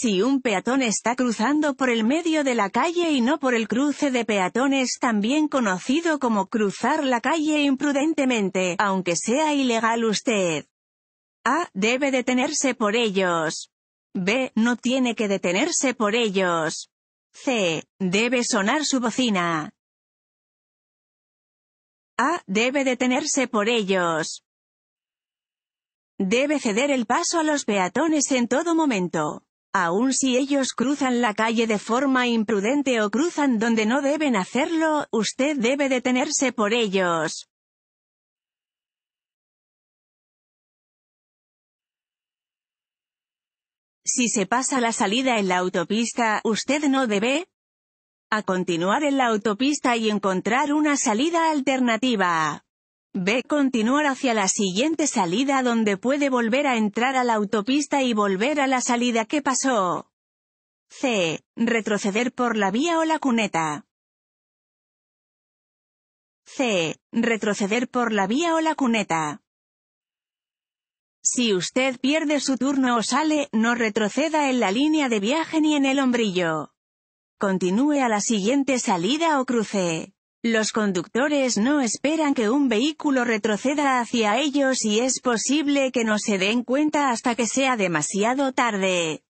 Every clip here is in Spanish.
Si un peatón está cruzando por el medio de la calle y no por el cruce de peatones también conocido como cruzar la calle imprudentemente, aunque sea ilegal usted. A. Debe detenerse por ellos. B. No tiene que detenerse por ellos. C. Debe sonar su bocina. A. Debe detenerse por ellos. Debe ceder el paso a los peatones en todo momento. Aun si ellos cruzan la calle de forma imprudente o cruzan donde no deben hacerlo, usted debe detenerse por ellos. Si se pasa la salida en la autopista, usted no debe a continuar en la autopista y encontrar una salida alternativa. B. Continuar hacia la siguiente salida donde puede volver a entrar a la autopista y volver a la salida que pasó. C. Retroceder por la vía o la cuneta. C. Retroceder por la vía o la cuneta. Si usted pierde su turno o sale, no retroceda en la línea de viaje ni en el hombrillo. Continúe a la siguiente salida o cruce. Los conductores no esperan que un vehículo retroceda hacia ellos y es posible que no se den cuenta hasta que sea demasiado tarde.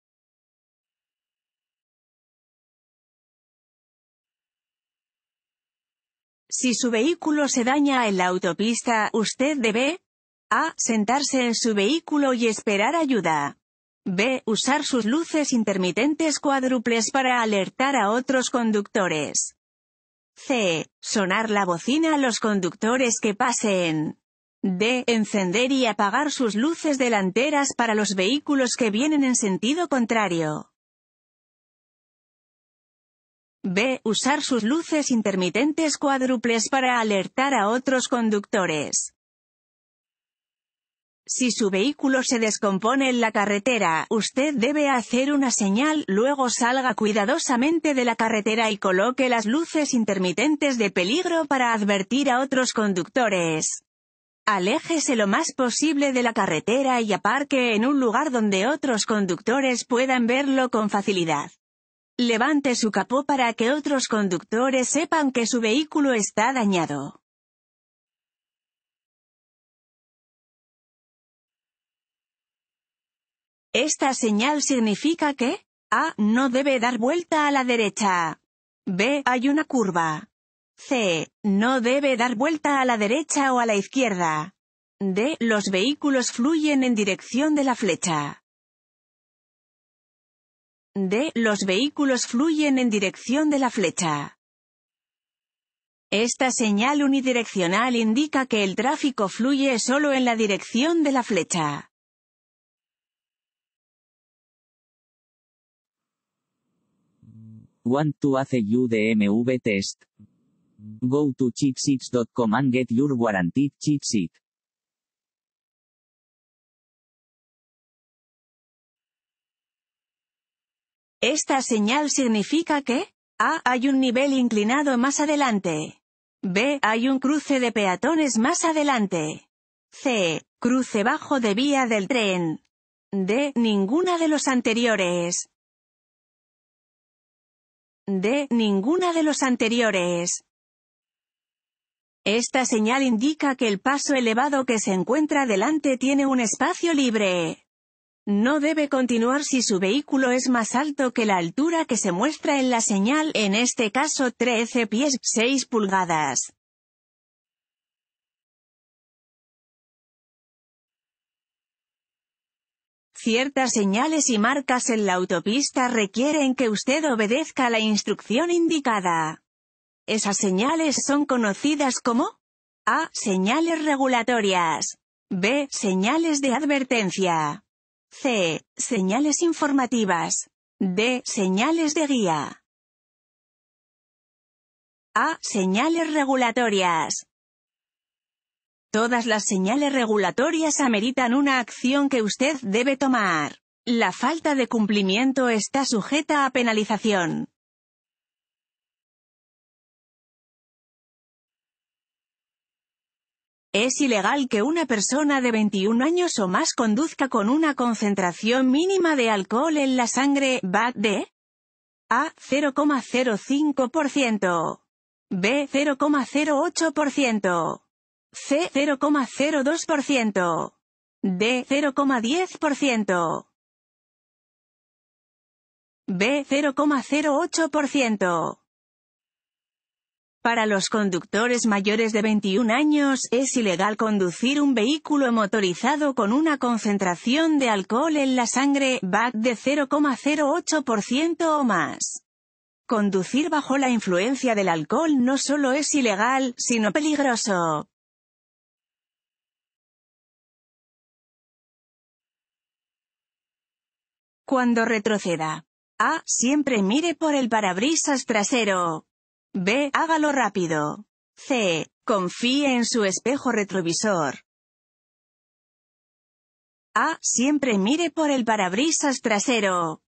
Si su vehículo se daña en la autopista, usted debe a. Sentarse en su vehículo y esperar ayuda. B. Usar sus luces intermitentes cuádruples para alertar a otros conductores. C. Sonar la bocina a los conductores que pasen. D. Encender y apagar sus luces delanteras para los vehículos que vienen en sentido contrario. B. Usar sus luces intermitentes cuádruples para alertar a otros conductores. Si su vehículo se descompone en la carretera, usted debe hacer una señal, luego salga cuidadosamente de la carretera y coloque las luces intermitentes de peligro para advertir a otros conductores. Aléjese lo más posible de la carretera y aparque en un lugar donde otros conductores puedan verlo con facilidad. Levante su capó para que otros conductores sepan que su vehículo está dañado. Esta señal significa que A. No debe dar vuelta a la derecha. B. Hay una curva. C. No debe dar vuelta a la derecha o a la izquierda. D. Los vehículos fluyen en dirección de la flecha. D. Los vehículos fluyen en dirección de la flecha. Esta señal unidireccional indica que el tráfico fluye solo en la dirección de la flecha. Want to hace UDMV test? Go to CheatSheets.com and get your cheat sheet. Esta señal significa que A. Hay un nivel inclinado más adelante. B. Hay un cruce de peatones más adelante. C. Cruce bajo de vía del tren. D. Ninguna de los anteriores de ninguna de los anteriores. Esta señal indica que el paso elevado que se encuentra delante tiene un espacio libre. No debe continuar si su vehículo es más alto que la altura que se muestra en la señal, en este caso 13 pies 6 pulgadas. Ciertas señales y marcas en la autopista requieren que usted obedezca la instrucción indicada. Esas señales son conocidas como A. Señales regulatorias. B. Señales de advertencia. C. Señales informativas. D. Señales de guía. A. Señales regulatorias. Todas las señales regulatorias ameritan una acción que usted debe tomar. La falta de cumplimiento está sujeta a penalización. Es ilegal que una persona de 21 años o más conduzca con una concentración mínima de alcohol en la sangre, ¿Va de A. 0,05%. B. 0,08%. C 0,02%. D 0,10%. B 0,08%. Para los conductores mayores de 21 años, es ilegal conducir un vehículo motorizado con una concentración de alcohol en la sangre, BAC, de 0,08% o más. Conducir bajo la influencia del alcohol no solo es ilegal, sino peligroso. Cuando retroceda. A. Siempre mire por el parabrisas trasero. B. Hágalo rápido. C. Confíe en su espejo retrovisor. A. Siempre mire por el parabrisas trasero.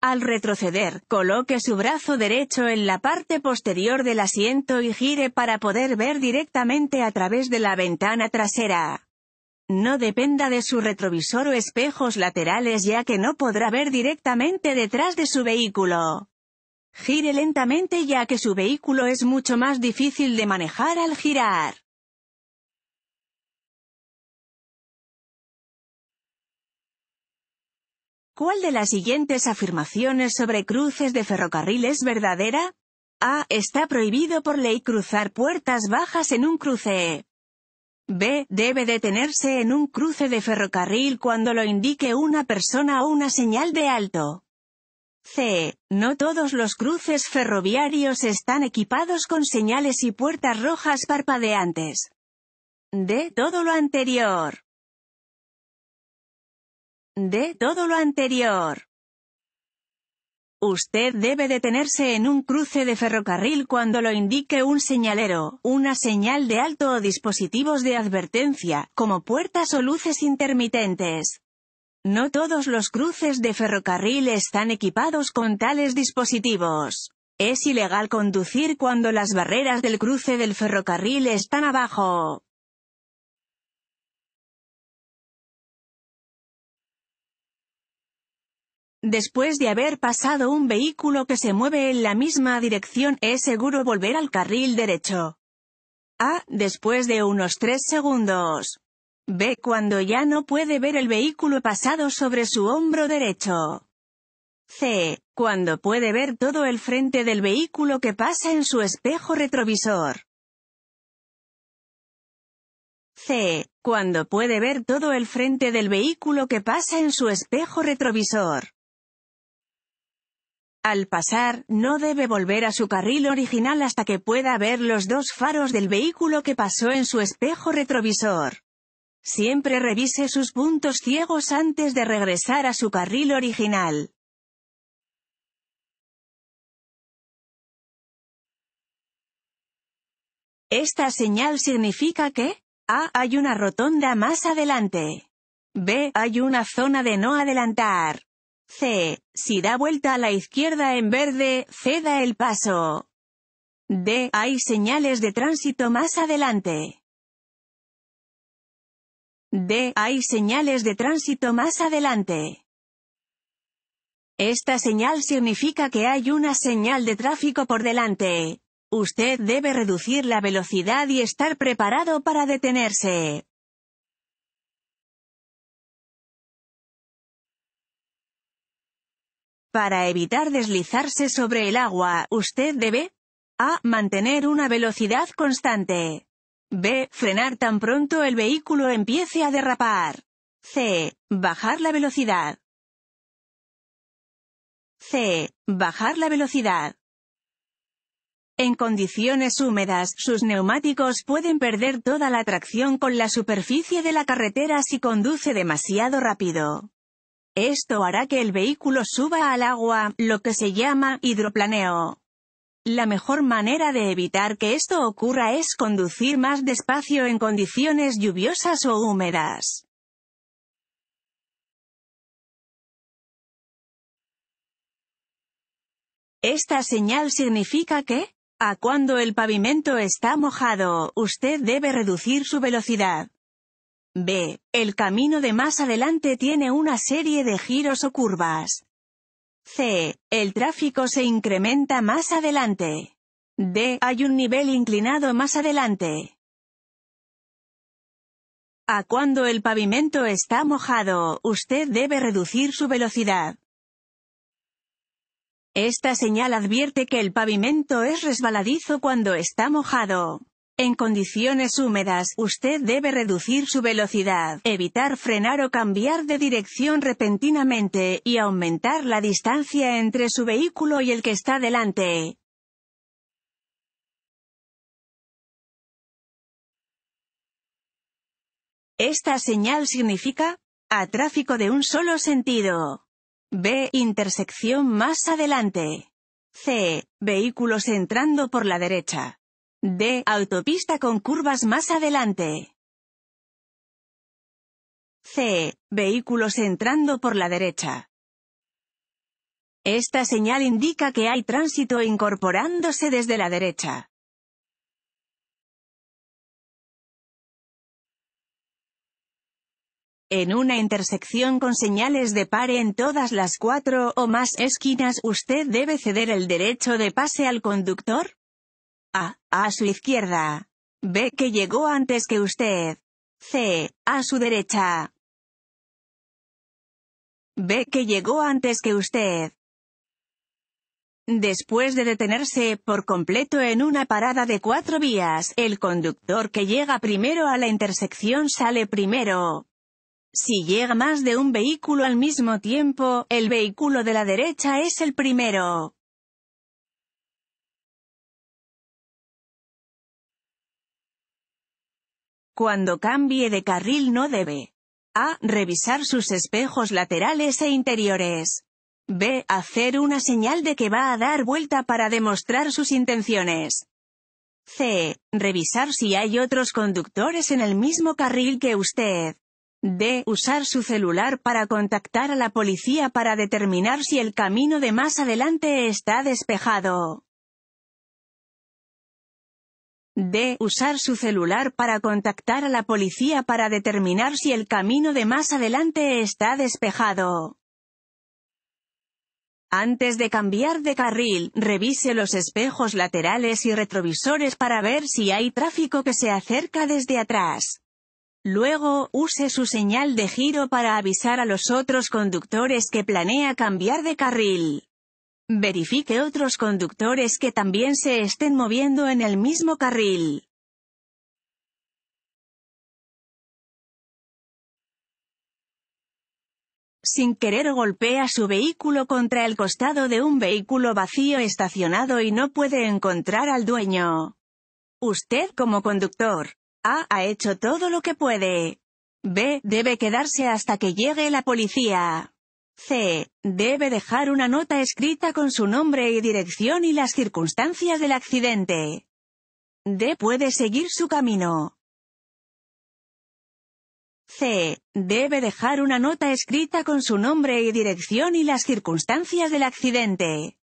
Al retroceder, coloque su brazo derecho en la parte posterior del asiento y gire para poder ver directamente a través de la ventana trasera. No dependa de su retrovisor o espejos laterales ya que no podrá ver directamente detrás de su vehículo. Gire lentamente ya que su vehículo es mucho más difícil de manejar al girar. ¿Cuál de las siguientes afirmaciones sobre cruces de ferrocarril es verdadera? A. Está prohibido por ley cruzar puertas bajas en un cruce. B. Debe detenerse en un cruce de ferrocarril cuando lo indique una persona o una señal de alto. C. No todos los cruces ferroviarios están equipados con señales y puertas rojas parpadeantes. D. Todo lo anterior. D. Todo lo anterior. Usted debe detenerse en un cruce de ferrocarril cuando lo indique un señalero, una señal de alto o dispositivos de advertencia, como puertas o luces intermitentes. No todos los cruces de ferrocarril están equipados con tales dispositivos. Es ilegal conducir cuando las barreras del cruce del ferrocarril están abajo. Después de haber pasado un vehículo que se mueve en la misma dirección, es seguro volver al carril derecho. A. Ah, después de unos 3 segundos. B. Cuando ya no puede ver el vehículo pasado sobre su hombro derecho. C. Cuando puede ver todo el frente del vehículo que pasa en su espejo retrovisor. C. Cuando puede ver todo el frente del vehículo que pasa en su espejo retrovisor. Al pasar, no debe volver a su carril original hasta que pueda ver los dos faros del vehículo que pasó en su espejo retrovisor. Siempre revise sus puntos ciegos antes de regresar a su carril original. Esta señal significa que A. Hay una rotonda más adelante. B. Hay una zona de no adelantar. C. Si da vuelta a la izquierda en verde, ceda el paso. D. Hay señales de tránsito más adelante. D. Hay señales de tránsito más adelante. Esta señal significa que hay una señal de tráfico por delante. Usted debe reducir la velocidad y estar preparado para detenerse. Para evitar deslizarse sobre el agua, usted debe a. Mantener una velocidad constante. B. Frenar tan pronto el vehículo empiece a derrapar. C. Bajar la velocidad. C. Bajar la velocidad. En condiciones húmedas, sus neumáticos pueden perder toda la tracción con la superficie de la carretera si conduce demasiado rápido. Esto hará que el vehículo suba al agua, lo que se llama hidroplaneo. La mejor manera de evitar que esto ocurra es conducir más despacio en condiciones lluviosas o húmedas. Esta señal significa que, a cuando el pavimento está mojado, usted debe reducir su velocidad. B. El camino de más adelante tiene una serie de giros o curvas. C. El tráfico se incrementa más adelante. D. Hay un nivel inclinado más adelante. A cuando el pavimento está mojado, usted debe reducir su velocidad. Esta señal advierte que el pavimento es resbaladizo cuando está mojado. En condiciones húmedas, usted debe reducir su velocidad, evitar frenar o cambiar de dirección repentinamente, y aumentar la distancia entre su vehículo y el que está delante. Esta señal significa, a tráfico de un solo sentido. B. Intersección más adelante. C. Vehículos entrando por la derecha. D. Autopista con curvas más adelante. C. Vehículos entrando por la derecha. Esta señal indica que hay tránsito incorporándose desde la derecha. En una intersección con señales de pare en todas las cuatro o más esquinas usted debe ceder el derecho de pase al conductor a. A su izquierda. B. Que llegó antes que usted. C. A su derecha. B. Que llegó antes que usted. Después de detenerse por completo en una parada de cuatro vías, el conductor que llega primero a la intersección sale primero. Si llega más de un vehículo al mismo tiempo, el vehículo de la derecha es el primero. Cuando cambie de carril no debe. A. Revisar sus espejos laterales e interiores. B. Hacer una señal de que va a dar vuelta para demostrar sus intenciones. C. Revisar si hay otros conductores en el mismo carril que usted. D. Usar su celular para contactar a la policía para determinar si el camino de más adelante está despejado. D. Usar su celular para contactar a la policía para determinar si el camino de más adelante está despejado. Antes de cambiar de carril, revise los espejos laterales y retrovisores para ver si hay tráfico que se acerca desde atrás. Luego, use su señal de giro para avisar a los otros conductores que planea cambiar de carril. Verifique otros conductores que también se estén moviendo en el mismo carril. Sin querer golpea su vehículo contra el costado de un vehículo vacío estacionado y no puede encontrar al dueño. Usted como conductor. A. Ha hecho todo lo que puede. B. Debe quedarse hasta que llegue la policía. C. Debe dejar una nota escrita con su nombre y dirección y las circunstancias del accidente. D. Puede seguir su camino. C. Debe dejar una nota escrita con su nombre y dirección y las circunstancias del accidente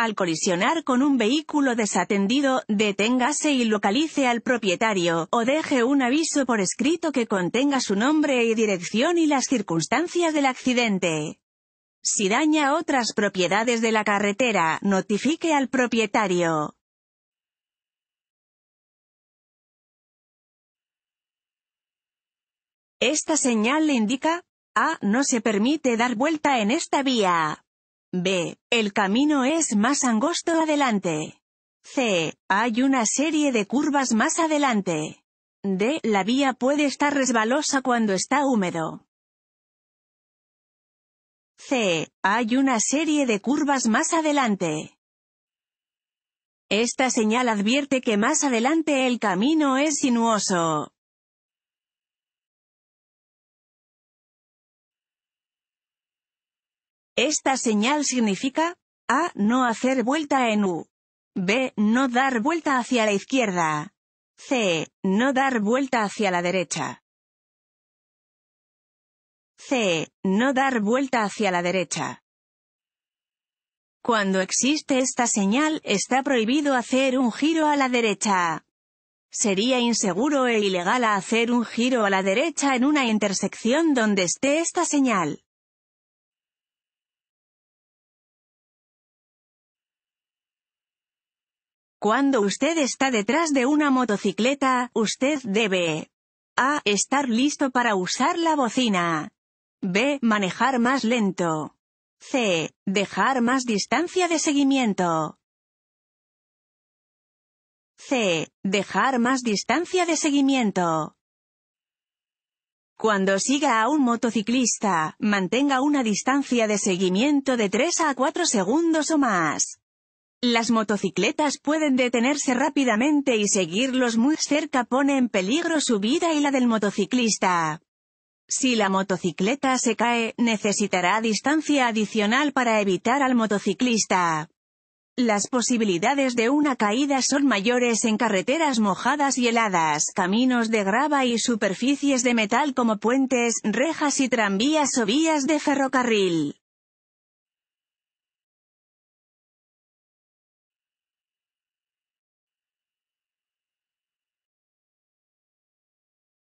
al colisionar con un vehículo desatendido, deténgase y localice al propietario, o deje un aviso por escrito que contenga su nombre y dirección y las circunstancias del accidente. Si daña otras propiedades de la carretera, notifique al propietario. Esta señal le indica, A. Ah, no se permite dar vuelta en esta vía. B. El camino es más angosto adelante. C. Hay una serie de curvas más adelante. D. La vía puede estar resbalosa cuando está húmedo. C. Hay una serie de curvas más adelante. Esta señal advierte que más adelante el camino es sinuoso. Esta señal significa A. No hacer vuelta en U. B. No dar vuelta hacia la izquierda. C. No dar vuelta hacia la derecha. C. No dar vuelta hacia la derecha. Cuando existe esta señal, está prohibido hacer un giro a la derecha. Sería inseguro e ilegal hacer un giro a la derecha en una intersección donde esté esta señal. Cuando usted está detrás de una motocicleta, usted debe a. Estar listo para usar la bocina. b. Manejar más lento. c. Dejar más distancia de seguimiento. c. Dejar más distancia de seguimiento. Cuando siga a un motociclista, mantenga una distancia de seguimiento de 3 a 4 segundos o más. Las motocicletas pueden detenerse rápidamente y seguirlos muy cerca pone en peligro su vida y la del motociclista. Si la motocicleta se cae, necesitará distancia adicional para evitar al motociclista. Las posibilidades de una caída son mayores en carreteras mojadas y heladas, caminos de grava y superficies de metal como puentes, rejas y tranvías o vías de ferrocarril.